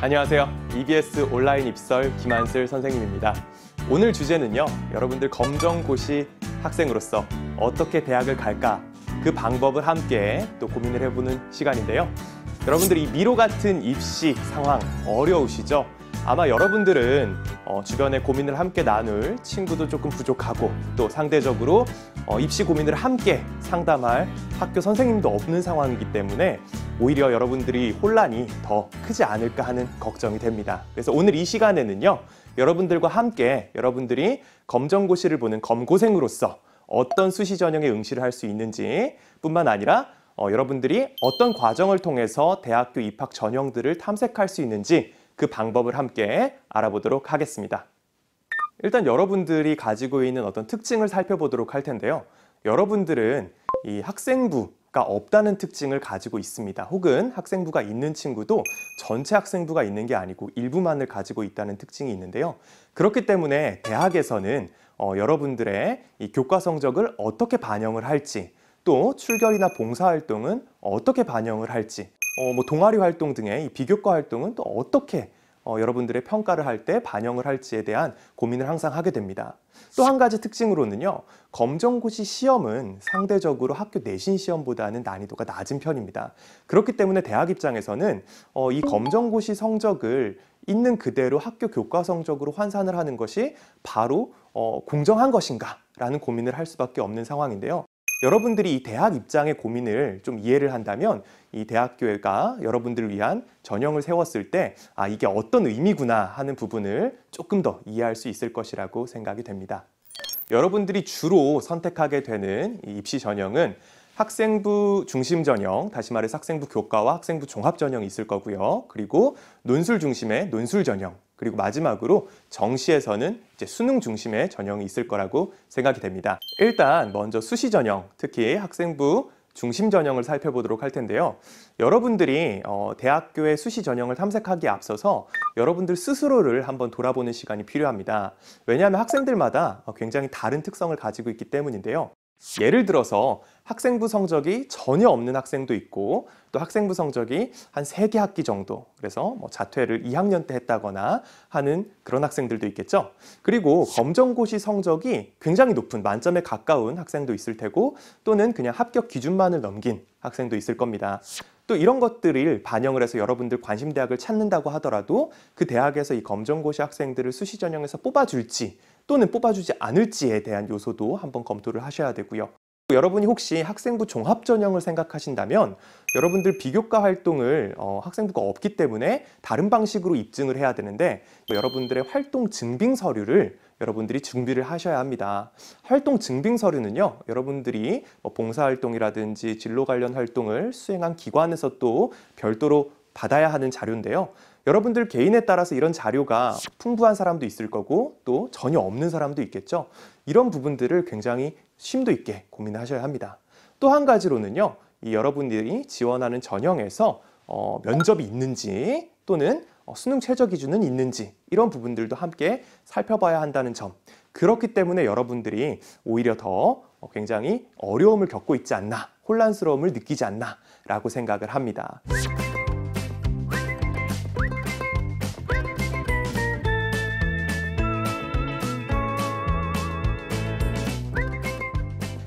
안녕하세요. EBS 온라인 입설 김한슬 선생님입니다. 오늘 주제는요. 여러분들 검정고시 학생으로서 어떻게 대학을 갈까 그 방법을 함께 또 고민을 해보는 시간인데요. 여러분들이 미로 같은 입시 상황 어려우시죠? 아마 여러분들은 어, 주변의 고민을 함께 나눌 친구도 조금 부족하고 또 상대적으로 어, 입시 고민을 함께 상담할 학교 선생님도 없는 상황이기 때문에 오히려 여러분들이 혼란이 더 크지 않을까 하는 걱정이 됩니다. 그래서 오늘 이 시간에는요, 여러분들과 함께 여러분들이 검정고시를 보는 검고생으로서 어떤 수시 전형에 응시를 할 수 있는지 뿐만 아니라 어, 여러분들이 어떤 과정을 통해서 대학교 입학 전형들을 탐색할 수 있는지 그 방법을 함께 알아보도록 하겠습니다. 일단 여러분들이 가지고 있는 어떤 특징을 살펴보도록 할 텐데요. 여러분들은 이 학생부가 없다는 특징을 가지고 있습니다. 혹은 학생부가 있는 친구도 전체 학생부가 있는 게 아니고 일부만을 가지고 있다는 특징이 있는데요. 그렇기 때문에 대학에서는 어, 여러분들의 이 교과 성적을 어떻게 반영을 할지 또 출결이나 봉사활동은 어떻게 반영을 할지 어, 뭐 동아리 활동 등의 이 비교과 활동은 또 어떻게 어, 여러분들의 평가를 할 때 반영을 할지에 대한 고민을 항상 하게 됩니다. 또 한 가지 특징으로는요, 검정고시 시험은 상대적으로 학교 내신 시험보다는 난이도가 낮은 편입니다. 그렇기 때문에 대학 입장에서는 어, 이 검정고시 성적을 있는 그대로 학교 교과 성적으로 환산을 하는 것이 바로 어, 공정한 것인가? 라는 고민을 할 수밖에 없는 상황인데요. 여러분들이 이 대학 입장의 고민을 좀 이해를 한다면 이 대학교가 여러분들을 위한 전형을 세웠을 때 아, 이게 어떤 의미구나 하는 부분을 조금 더 이해할 수 있을 것이라고 생각이 됩니다. 여러분들이 주로 선택하게 되는 이 입시 전형은 학생부 중심 전형, 다시 말해서 학생부 교과와 학생부 종합 전형이 있을 거고요. 그리고 논술 중심의 논술 전형, 그리고 마지막으로 정시에서는 이제 수능 중심의 전형이 있을 거라고 생각이 됩니다. 일단 먼저 수시 전형, 특히 학생부 중심 전형을 살펴보도록 할 텐데요. 여러분들이 어, 대학교의 수시 전형을 탐색하기에 앞서서 여러분들 스스로를 한번 돌아보는 시간이 필요합니다. 왜냐하면 학생들마다 어, 굉장히 다른 특성을 가지고 있기 때문인데요. 예를 들어서 학생부 성적이 전혀 없는 학생도 있고 또 학생부 성적이 한 세 개 학기 정도 그래서 뭐 자퇴를 2학년 때 했다거나 하는 그런 학생들도 있겠죠. 그리고 검정고시 성적이 굉장히 높은 만점에 가까운 학생도 있을 테고 또는 그냥 합격 기준만을 넘긴 학생도 있을 겁니다. 또 이런 것들을 반영을 해서 여러분들 관심 대학을 찾는다고 하더라도 그 대학에서 이 검정고시 학생들을 수시 전형에서 뽑아줄지 또는 뽑아주지 않을지에 대한 요소도 한번 검토를 하셔야 되고요. 여러분이 혹시 학생부 종합 전형을 생각하신다면 여러분들 비교과 활동을 어, 학생부가 없기 때문에 다른 방식으로 입증을 해야 되는데 여러분들의 활동 증빙 서류를 여러분들이 준비를 하셔야 합니다. 활동 증빙 서류는요. 여러분들이 뭐 봉사활동이라든지 진로 관련 활동을 수행한 기관에서 또 별도로 받아야 하는 자료인데요. 여러분들 개인에 따라서 이런 자료가 풍부한 사람도 있을 거고 또 전혀 없는 사람도 있겠죠. 이런 부분들을 굉장히 심도 있게 고민하셔야 합니다. 또 한 가지로는요. 이 여러분들이 지원하는 전형에서 어, 면접이 있는지 또는 어, 수능 최저 기준은 있는지 이런 부분들도 함께 살펴봐야 한다는 점. 그렇기 때문에 여러분들이 오히려 더 어, 굉장히 어려움을 겪고 있지 않나 혼란스러움을 느끼지 않나라고 생각을 합니다.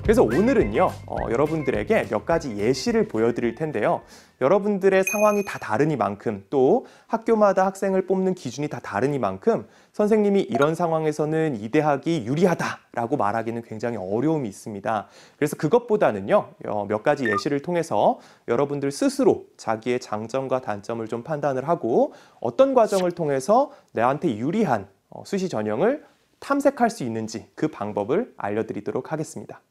그래서 오늘은요 어, 여러분들에게 몇 가지 예시를 보여드릴 텐데요 여러분들의 상황이 다 다르니만큼 또 학교마다 학생을 뽑는 기준이 다 다르니만큼 선생님이 이런 상황에서는 이 대학이 유리하다라고 말하기는 굉장히 어려움이 있습니다. 그래서 그것보다는요 어, 몇 가지 예시를 통해서 여러분들 스스로 자기의 장점과 단점을 좀 판단을 하고 어떤 과정을 통해서 나한테 유리한 어, 수시 전형을 탐색할 수 있는지 그 방법을 알려드리도록 하겠습니다.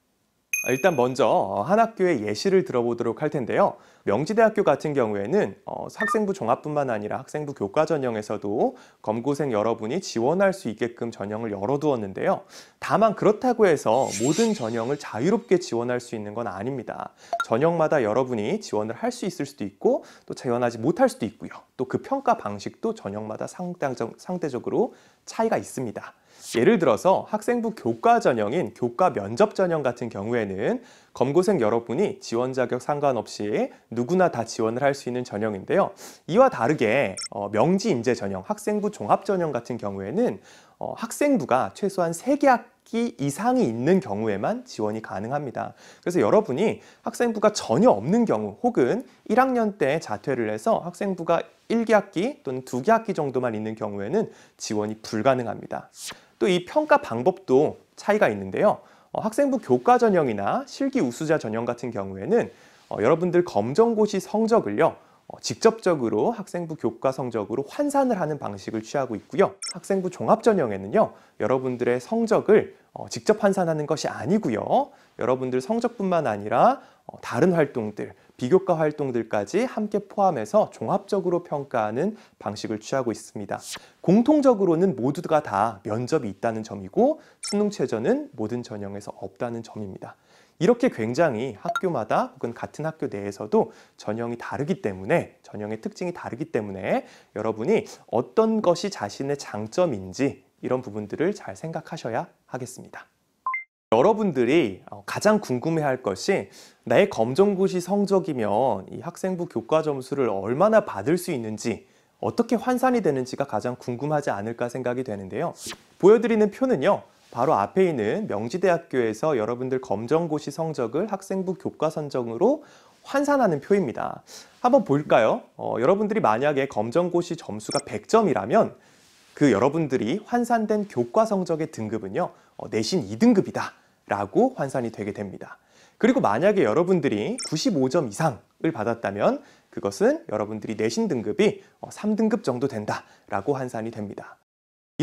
일단 먼저 어, 한 학교의 예시를 들어보도록 할 텐데요. 명지대학교 같은 경우에는 어, 학생부 종합뿐만 아니라 학생부 교과 전형에서도 검고생 여러분이 지원할 수 있게끔 전형을 열어두었는데요. 다만 그렇다고 해서 모든 전형을 자유롭게 지원할 수 있는 건 아닙니다. 전형마다 여러분이 지원을 할 수 있을 수도 있고 또 지원하지 못할 수도 있고요. 또 그 평가 방식도 전형마다 상대적으로 차이가 있습니다. 예를 들어서 학생부 교과 전형인 교과 면접 전형 같은 경우에는 검고생 여러분이 지원 자격 상관없이 누구나 다 지원을 할 수 있는 전형인데요. 이와 다르게 어, 명지 인재 전형, 학생부 종합 전형 같은 경우에는 어, 학생부가 최소한 3개 학기 이상이 있는 경우에만 지원이 가능합니다. 그래서 여러분이 학생부가 전혀 없는 경우 혹은 1학년 때 자퇴를 해서 학생부가 1개 학기 또는 2개 학기 정도만 있는 경우에는 지원이 불가능합니다. 또 이 평가 방법도 차이가 있는데요. 어, 학생부 교과 전형이나 실기 우수자 전형 같은 경우에는 어, 여러분들 검정고시 성적을요. 어, 직접적으로 학생부 교과 성적으로 환산을 하는 방식을 취하고 있고요. 학생부 종합전형에는요. 여러분들의 성적을 어, 직접 환산하는 것이 아니고요. 여러분들 성적뿐만 아니라 어, 다른 활동들, 비교과 활동들까지 함께 포함해서 종합적으로 평가하는 방식을 취하고 있습니다. 공통적으로는 모두가 다 면접이 있다는 점이고 수능 최저는 모든 전형에서 없다는 점입니다. 이렇게 굉장히 학교마다 혹은 같은 학교 내에서도 전형이 다르기 때문에 전형의 특징이 다르기 때문에 여러분이 어떤 것이 자신의 장점인지 이런 부분들을 잘 생각하셔야 하겠습니다. 여러분들이 어, 가장 궁금해할 것이 나의 검정고시 성적이면 이 학생부 교과 점수를 얼마나 받을 수 있는지 어떻게 환산이 되는지가 가장 궁금하지 않을까 생각이 되는데요. 보여드리는 표는요. 바로 앞에 있는 명지대학교에서 여러분들 검정고시 성적을 학생부 교과 선정으로 환산하는 표입니다. 한번 볼까요? 어, 여러분들이 만약에 검정고시 점수가 100점이라면 그 여러분들이 환산된 교과 성적의 등급은요. 어, 내신 2등급이다 라고 환산이 되게 됩니다. 그리고 만약에 여러분들이 95점 이상을 받았다면 그것은 여러분들이 내신 등급이 3등급 어, 정도 된다라고 환산이 됩니다.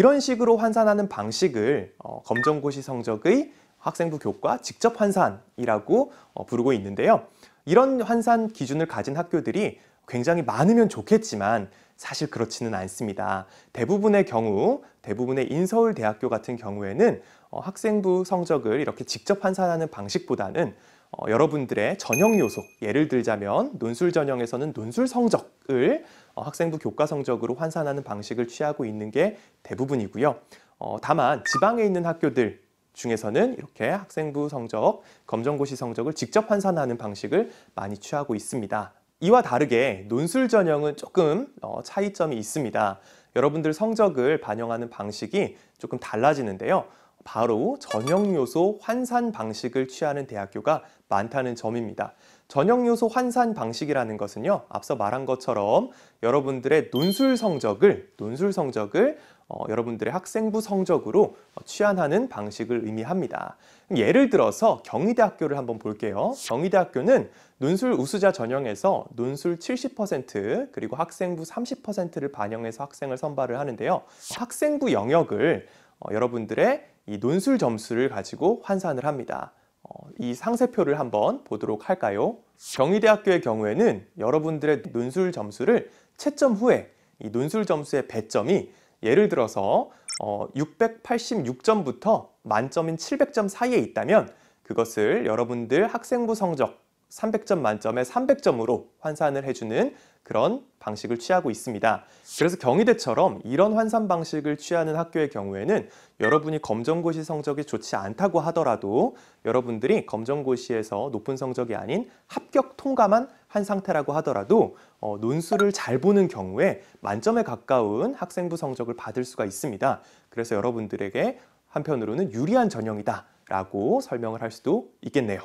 이런 식으로 환산하는 방식을 어, 검정고시 성적의 학생부 교과 직접 환산이라고 어, 부르고 있는데요. 이런 환산 기준을 가진 학교들이 굉장히 많으면 좋겠지만 사실 그렇지는 않습니다. 대부분의 경우, 대부분의 인서울대학교 같은 경우에는 어, 학생부 성적을 이렇게 직접 환산하는 방식보다는 어, 여러분들의 전형 요소, 예를 들자면 논술 전형에서는 논술 성적을 어, 학생부 교과 성적으로 환산하는 방식을 취하고 있는 게 대부분이고요. 어, 다만 지방에 있는 학교들 중에서는 이렇게 학생부 성적, 검정고시 성적을 직접 환산하는 방식을 많이 취하고 있습니다. 이와 다르게 논술 전형은 조금 어, 차이점이 있습니다. 여러분들 성적을 반영하는 방식이 조금 달라지는데요. 바로 전형요소 환산 방식을 취하는 대학교가 많다는 점입니다. 전형요소 환산 방식이라는 것은요. 앞서 말한 것처럼 여러분들의 논술 성적을 논술 성적을 어, 여러분들의 학생부 성적으로 어, 취한하는 방식을 의미합니다. 예를 들어서 경희대학교를 한번 볼게요. 경희대학교는 논술 우수자 전형에서 논술 70% 그리고 학생부 30%를 반영해서 학생을 선발을 하는데요. 학생부 영역을 어, 여러분들의 이 논술 점수를 가지고 환산을 합니다. 어, 이 상세표를 한번 보도록 할까요? 경희대학교의 경우에는 여러분들의 논술 점수를 채점 후에 이 논술 점수의 배점이 예를 들어서 어, 686점부터 만점인 700점 사이에 있다면 그것을 여러분들 학생부 성적 300점 만점에 300점으로 환산을 해주는 그런 방식을 취하고 있습니다. 그래서 경희대처럼 이런 환산 방식을 취하는 학교의 경우에는 여러분이 검정고시 성적이 좋지 않다고 하더라도 여러분들이 검정고시에서 높은 성적이 아닌 합격 통과만 한 상태라고 하더라도 어, 논술을 잘 보는 경우에 만점에 가까운 학생부 성적을 받을 수가 있습니다. 그래서 여러분들에게 한편으로는 유리한 전형이다라고 설명을 할 수도 있겠네요.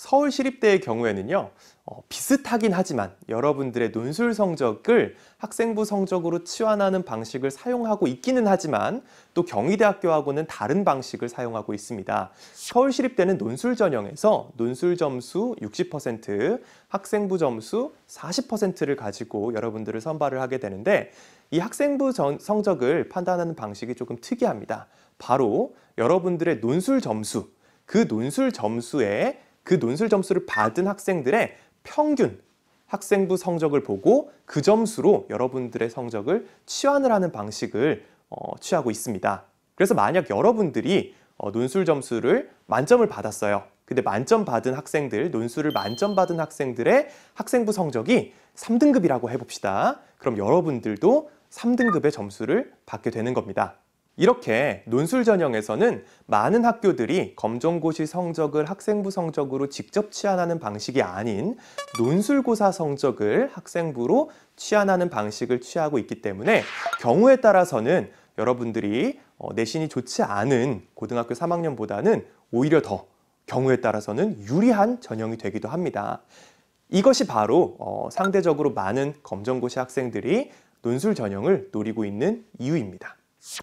서울시립대의 경우에는요 어, 비슷하긴 하지만 여러분들의 논술 성적을 학생부 성적으로 치환하는 방식을 사용하고 있기는 하지만 또 경희대학교하고는 다른 방식을 사용하고 있습니다 서울시립대는 논술 전형에서 논술 점수 60% 학생부 점수 40%를 가지고 여러분들을 선발을 하게 되는데 이 학생부 전, 성적을 판단하는 방식이 조금 특이합니다 바로 여러분들의 논술 점수 그 논술 점수에 그 논술 점수를 받은 학생들의 평균 학생부 성적을 보고 그 점수로 여러분들의 성적을 취환을 하는 방식을 어, 취하고 있습니다. 그래서 만약 여러분들이 어, 논술 점수를 만점을 받았어요. 근데 만점 받은 학생들, 논술을 만점 받은 학생들의 학생부 성적이 3등급이라고 해봅시다. 그럼 여러분들도 3등급의 점수를 받게 되는 겁니다. 이렇게 논술 전형에서는 많은 학교들이 검정고시 성적을 학생부 성적으로 직접 취환하는 방식이 아닌 논술고사 성적을 학생부로 취환하는 방식을 취하고 있기 때문에 경우에 따라서는 여러분들이 어, 내신이 좋지 않은 고등학교 3학년보다는 오히려 더 경우에 따라서는 유리한 전형이 되기도 합니다. 이것이 바로 어, 상대적으로 많은 검정고시 학생들이 논술 전형을 노리고 있는 이유입니다.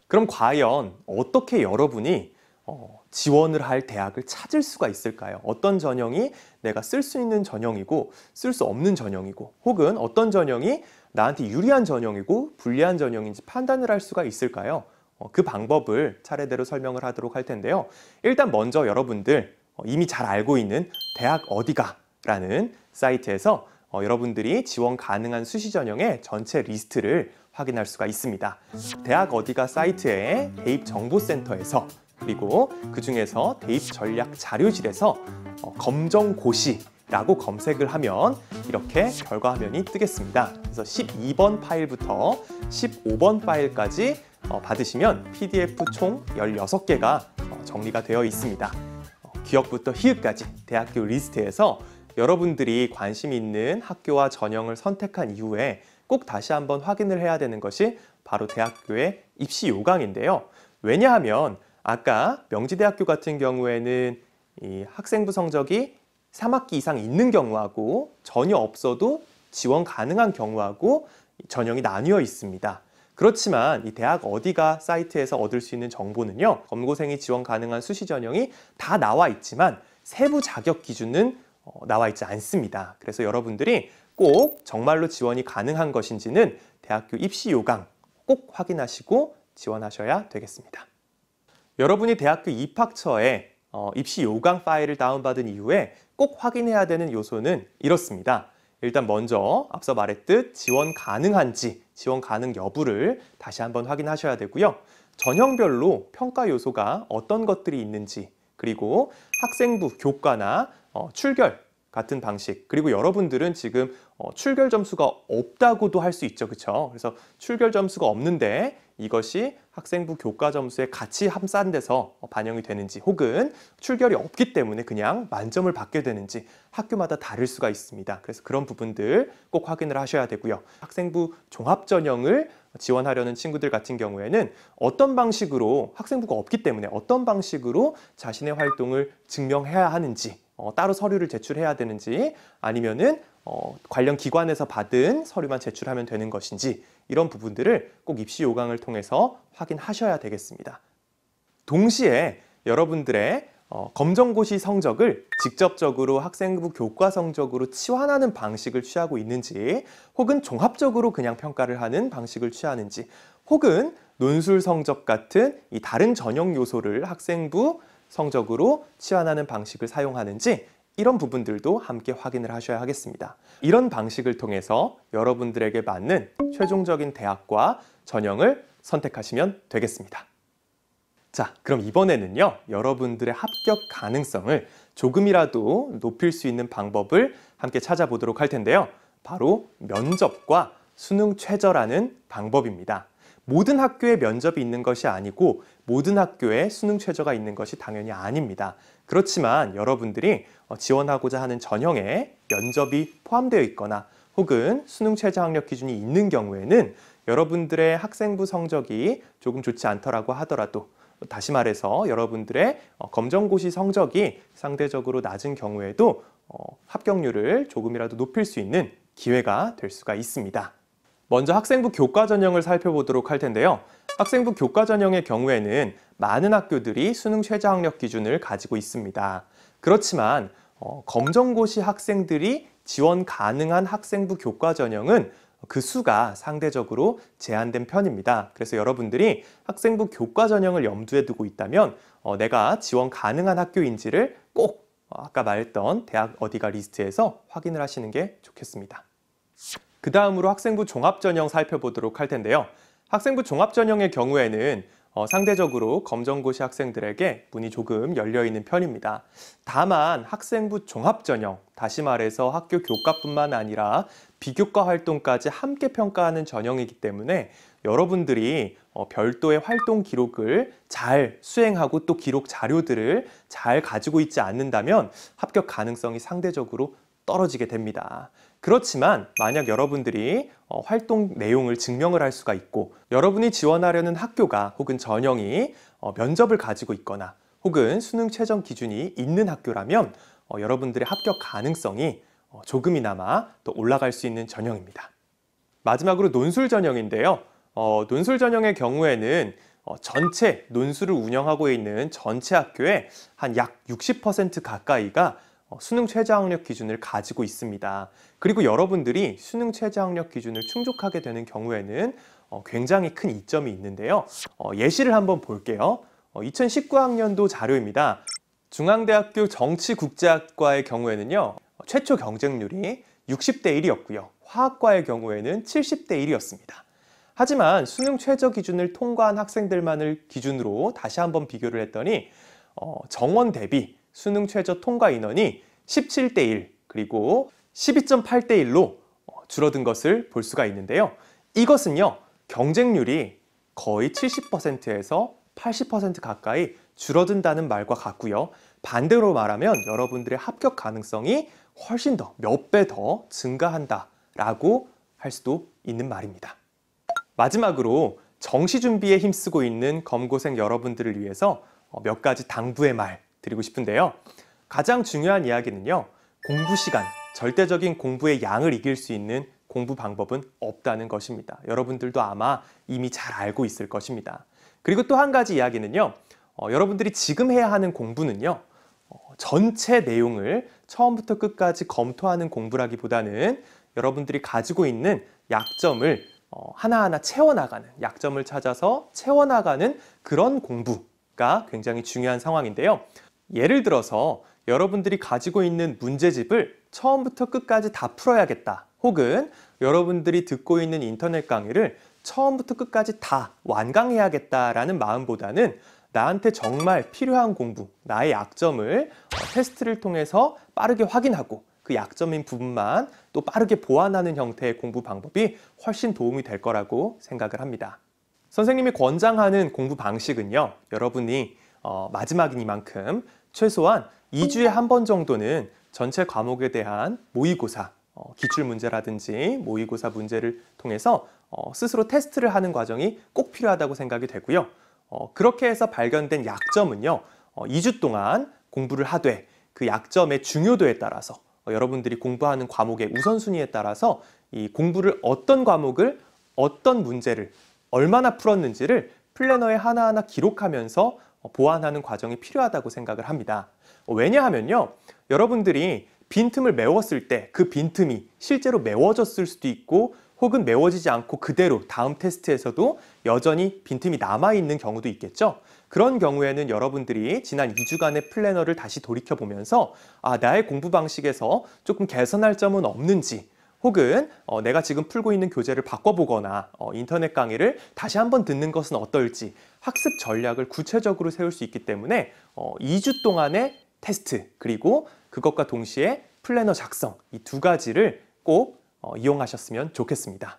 그럼 과연 어떻게 여러분이 어, 지원을 할 대학을 찾을 수가 있을까요? 어떤 전형이 내가 쓸 수 있는 전형이고 쓸 수 없는 전형이고 혹은 어떤 전형이 나한테 유리한 전형이고 불리한 전형인지 판단을 할 수가 있을까요? 어, 그 방법을 차례대로 설명을 하도록 할 텐데요. 일단 먼저 여러분들 어, 이미 잘 알고 있는 대학 어디가 라는 사이트에서 어, 여러분들이 지원 가능한 수시 전형의 전체 리스트를 확인할 수가 있습니다. 대학 어디가 사이트에 대입 정보센터에서 그리고 그 중에서 대입 전략 자료실에서 어, 검정고시 라고 검색을 하면 이렇게 결과 화면이 뜨겠습니다. 그래서 12번 파일부터 15번 파일까지 어, 받으시면 PDF 총 16개가 어, 정리가 되어 있습니다. 기억부터 희읍까지 대학교 리스트에서 여러분들이 관심 있는 학교와 전형을 선택한 이후에 꼭 다시 한번 확인을 해야 되는 것이 바로 대학교의 입시 요강인데요. 왜냐하면 아까 명지대학교 같은 경우에는 이 학생부 성적이 3학기 이상 있는 경우하고 전혀 없어도 지원 가능한 경우하고 전형이 나뉘어 있습니다. 그렇지만 이 대학 어디가 사이트에서 얻을 수 있는 정보는요. 검고생이 지원 가능한 수시 전형이 다 나와 있지만 세부 자격 기준은 어, 나와 있지 않습니다. 그래서 여러분들이 꼭 정말로 지원이 가능한 것인지는 대학교 입시 요강 꼭 확인하시고 지원하셔야 되겠습니다. 여러분이 대학교 입학처에 어, 입시 요강 파일을 다운받은 이후에 꼭 확인해야 되는 요소는 이렇습니다. 일단 먼저 앞서 말했듯 지원 가능한지 지원 가능 여부를 다시 한번 확인하셔야 되고요. 전형별로 평가 요소가 어떤 것들이 있는지 그리고 학생부 교과나 어, 출결 같은 방식 그리고 여러분들은 지금 어, 출결 점수가 없다고도 할 수 있죠 그쵸 그래서 출결 점수가 없는데 이것이 학생부 교과 점수에 같이 합산돼서 반영이 되는지 혹은 출결이 없기 때문에 그냥 만점을 받게 되는지 학교마다 다를 수가 있습니다 그래서 그런 부분들 꼭 확인을 하셔야 되고요 학생부 종합 전형을 지원하려는 친구들 같은 경우에는 어떤 방식으로 학생부가 없기 때문에 어떤 방식으로 자신의 활동을 증명해야 하는지 어, 따로 서류를 제출해야 되는지 아니면은 어, 관련 기관에서 받은 서류만 제출하면 되는 것인지 이런 부분들을 꼭 입시 요강을 통해서 확인하셔야 되겠습니다. 동시에 여러분들의 어, 검정고시 성적을 직접적으로 학생부 교과 성적으로 치환하는 방식을 취하고 있는지 혹은 종합적으로 그냥 평가를 하는 방식을 취하는지 혹은 논술 성적 같은 이 다른 전형 요소를 학생부 성적으로 치환하는 방식을 사용하는지 이런 부분들도 함께 확인을 하셔야 하겠습니다. 이런 방식을 통해서 여러분들에게 맞는 최종적인 대학과 전형을 선택하시면 되겠습니다. 자, 그럼 이번에는요. 여러분들의 합격 가능성을 조금이라도 높일 수 있는 방법을 함께 찾아보도록 할 텐데요. 바로 면접과 수능 최저라는 방법입니다. 모든 학교에 면접이 있는 것이 아니고 모든 학교에 수능 최저가 있는 것이 당연히 아닙니다. 그렇지만 여러분들이 어, 지원하고자 하는 전형에 면접이 포함되어 있거나 혹은 수능 최저 학력 기준이 있는 경우에는 여러분들의 학생부 성적이 조금 좋지 않더라고 하더라도 다시 말해서 여러분들의 어, 검정고시 성적이 상대적으로 낮은 경우에도 어, 합격률을 조금이라도 높일 수 있는 기회가 될 수가 있습니다. 먼저 학생부 교과 전형을 살펴보도록 할 텐데요. 학생부 교과 전형의 경우에는 많은 학교들이 수능 최저 학력 기준을 가지고 있습니다. 그렇지만 어, 검정고시 학생들이 지원 가능한 학생부 교과 전형은 그 수가 상대적으로 제한된 편입니다. 그래서 여러분들이 학생부 교과 전형을 염두에 두고 있다면 어, 내가 지원 가능한 학교인지를 꼭 어, 아까 말했던 대학 어디가 리스트에서 확인을 하시는 게 좋겠습니다. 그 다음으로 학생부 종합전형 살펴보도록 할 텐데요. 학생부 종합전형의 경우에는 어, 상대적으로 검정고시 학생들에게 문이 조금 열려있는 편입니다. 다만 학생부 종합전형, 다시 말해서 학교 교과뿐만 아니라 비교과 활동까지 함께 평가하는 전형이기 때문에 여러분들이 어, 별도의 활동 기록을 잘 수행하고 또 기록 자료들을 잘 가지고 있지 않는다면 합격 가능성이 상대적으로 떨어지게 됩니다. 그렇지만 만약 여러분들이 어, 활동 내용을 증명을 할 수가 있고 여러분이 지원하려는 학교가 혹은 전형이 어, 면접을 가지고 있거나 혹은 수능 최종 기준이 있는 학교라면 어, 여러분들의 합격 가능성이 어, 조금이나마 더 올라갈 수 있는 전형입니다. 마지막으로 논술 전형인데요. 어, 논술 전형의 경우에는 어, 전체 논술을 운영하고 있는 전체 학교의 한 약 60% 가까이가 어, 수능 최저학력 기준을 가지고 있습니다. 그리고 여러분들이 수능 최저학력 기준을 충족하게 되는 경우에는 어, 굉장히 큰 이점이 있는데요. 어, 예시를 한번 볼게요. 2019학년도 자료입니다. 중앙대학교 정치국제학과의 경우에는요. 최초 경쟁률이 60대 1이었고요. 화학과의 경우에는 70대 1이었습니다. 하지만 수능 최저 기준을 통과한 학생들만을 기준으로 다시 한번 비교를 했더니 정원 대비 수능 최저 통과 인원이 17대 1 그리고 12.8대 1로 어, 줄어든 것을 볼 수가 있는데요. 이것은요. 경쟁률이 거의 70%에서 80% 가까이 줄어든다는 말과 같고요. 반대로 말하면 여러분들의 합격 가능성이 훨씬 더 몇 배 더 증가한다라고 할 수도 있는 말입니다. 마지막으로 정시 준비에 힘쓰고 있는 검고생 여러분들을 위해서 어, 몇 가지 당부의 말 드리고 싶은데요. 가장 중요한 이야기는요. 공부 시간, 절대적인 공부의 양을 이길 수 있는 공부 방법은 없다는 것입니다. 여러분들도 아마 이미 잘 알고 있을 것입니다. 그리고 또 한 가지 이야기는요. 어, 여러분들이 지금 해야 하는 공부는요. 어, 전체 내용을 처음부터 끝까지 검토하는 공부라기보다는 여러분들이 가지고 있는 약점을 어, 하나하나 채워나가는 약점을 찾아서 채워나가는 그런 공부가 굉장히 중요한 상황인데요. 예를 들어서 여러분들이 가지고 있는 문제집을 처음부터 끝까지 다 풀어야겠다 혹은 여러분들이 듣고 있는 인터넷 강의를 처음부터 끝까지 다 완강해야겠다라는 마음보다는 나한테 정말 필요한 공부, 나의 약점을 어, 테스트를 통해서 빠르게 확인하고 그 약점인 부분만 또 빠르게 보완하는 형태의 공부 방법이 훨씬 도움이 될 거라고 생각을 합니다. 선생님이 권장하는 공부 방식은요. 여러분이 어, 마지막이니만큼 최소한 2주에 한 번 정도는 전체 과목에 대한 모의고사, 어, 기출문제라든지 모의고사 문제를 통해서 어, 스스로 테스트를 하는 과정이 꼭 필요하다고 생각이 되고요. 어, 그렇게 해서 발견된 약점은요. 어, 2주 동안 공부를 하되 그 약점의 중요도에 따라서 어, 여러분들이 공부하는 과목의 우선순위에 따라서 이 공부를 어떤 과목을 어떤 문제를 얼마나 풀었는지를 플래너에 하나하나 기록하면서 어, 보완하는 과정이 필요하다고 생각을 합니다. 어, 왜냐하면요. 여러분들이 빈틈을 메웠을 때 그 빈틈이 실제로 메워졌을 수도 있고 혹은 메워지지 않고 그대로 다음 테스트에서도 여전히 빈틈이 남아있는 경우도 있겠죠. 그런 경우에는 여러분들이 지난 2주간의 플래너를 다시 돌이켜보면서 아, 나의 공부 방식에서 조금 개선할 점은 없는지 혹은 어, 내가 지금 풀고 있는 교재를 바꿔보거나 어, 인터넷 강의를 다시 한 번 듣는 것은 어떨지 학습 전략을 구체적으로 세울 수 있기 때문에 어, 2주 동안의 테스트 그리고 그것과 동시에 플래너 작성 이 두 가지를 꼭 어, 이용하셨으면 좋겠습니다.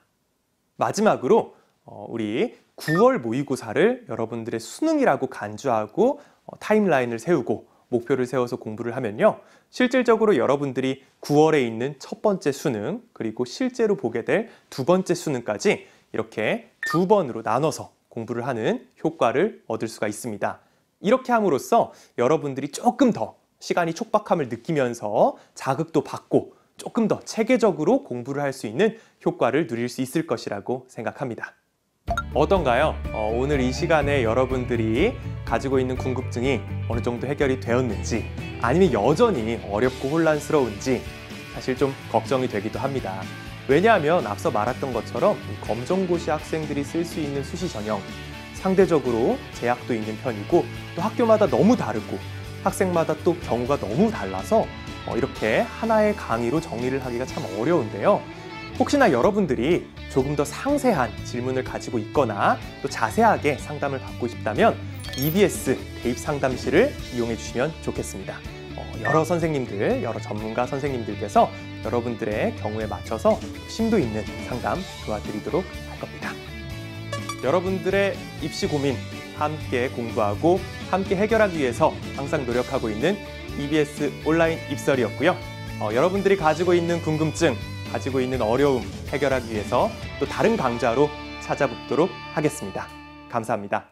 마지막으로 어, 우리 9월 모의고사를 여러분들의 수능이라고 간주하고 어, 타임라인을 세우고 목표를 세워서 공부를 하면요. 실질적으로 여러분들이 9월에 있는 첫 번째 수능 그리고 실제로 보게 될 두 번째 수능까지 이렇게 두 번으로 나눠서 공부를 하는 효과를 얻을 수가 있습니다. 이렇게 함으로써 여러분들이 조금 더 시간이 촉박함을 느끼면서 자극도 받고 조금 더 체계적으로 공부를 할 수 있는 효과를 누릴 수 있을 것이라고 생각합니다. 어떤가요? 어, 오늘 이 시간에 여러분들이 가지고 있는 궁금증이 어느 정도 해결이 되었는지 아니면 여전히 어렵고 혼란스러운지 사실 좀 걱정이 되기도 합니다. 왜냐하면 앞서 말했던 것처럼 검정고시 학생들이 쓸 수 있는 수시 전형 상대적으로 제약도 있는 편이고 또 학교마다 너무 다르고 학생마다 또 경우가 너무 달라서 어, 이렇게 하나의 강의로 정리를 하기가 참 어려운데요. 혹시나 여러분들이 조금 더 상세한 질문을 가지고 있거나 또 자세하게 상담을 받고 싶다면 EBS 대입 상담실을 이용해 주시면 좋겠습니다. 어, 여러 선생님들, 여러 전문가 선생님들께서 여러분들의 경우에 맞춰서 심도 있는 상담 도와드리도록 할 겁니다. 여러분들의 입시 고민 함께 공부하고 함께 해결하기 위해서 항상 노력하고 있는 EBS 온라인 입설이었고요. 어, 여러분들이 가지고 있는 궁금증, 가지고 있는 어려움 해결하기 위해서 또 다른 강좌로 찾아뵙도록 하겠습니다. 감사합니다.